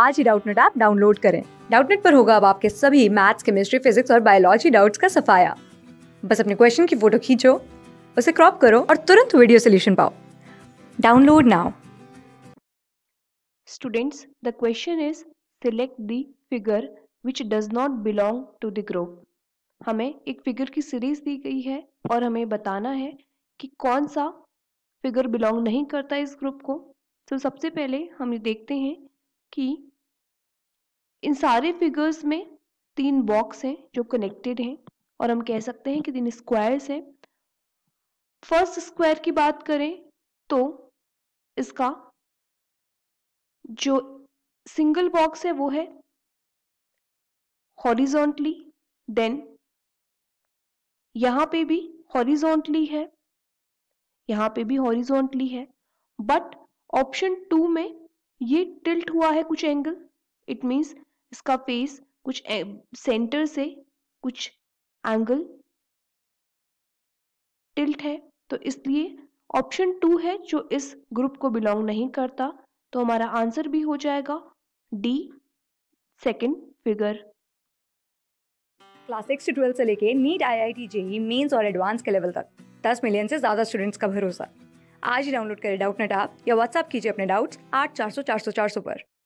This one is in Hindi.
आज ही डाउटनेट ऐप डाउनलोड करें डाउटनेट पर होगा अब आपके सभी मैथ्स केमिस्ट्री फिजिक्स और बायोलॉजी डाउट्स का सफाया बस अपने क्वेश्चन की फोटो खींचो उसे क्रॉप करो और तुरंत वीडियो सोल्यूशन पाओ download now students the question is select the figure which does not belong to the group हमें एक फिगर की सीरीज दी गई है और हमें बताना है कि कौन सा फिगर बिलोंग नहीं करता इस ग्रुप को तो सबसे पहले हम देखते हैं कि इन सारे फिगर्स में तीन बॉक्स हैं जो कनेक्टेड हैं और हम कह सकते हैं कि तीन स्क्वायर्स हैं फर्स्ट स्क्वायर की बात करें तो इसका जो सिंगल बॉक्स है वो है हॉरिजॉन्टली देन यहां पे भी हॉरिजॉन्टली है यहां पे भी हॉरिजॉन्टली है बट ऑप्शन टू में ये टिल्ट हुआ है कुछ एंगल इट मीन्स इसका फेस कुछ सेंटर से कुछ एंगल टिल्ट है तो इसलिए ऑप्शन टू है जो इस ग्रुप को बिलोंग नहीं करता तो हमारा आंसर भी हो जाएगा D second figure class six से ट्वेल्थ से लेके NEET I I T JEE mains और एडवांस के लेवल तक दस मिलियन से ज़्यादा स्टूडेंट्स का भरोसा आज ही डाउनलोड करें डाउट नेट या व्हाट्सअप कीजिए अपने डाउट्स आठ चार सौ चार सौ चार सौ पर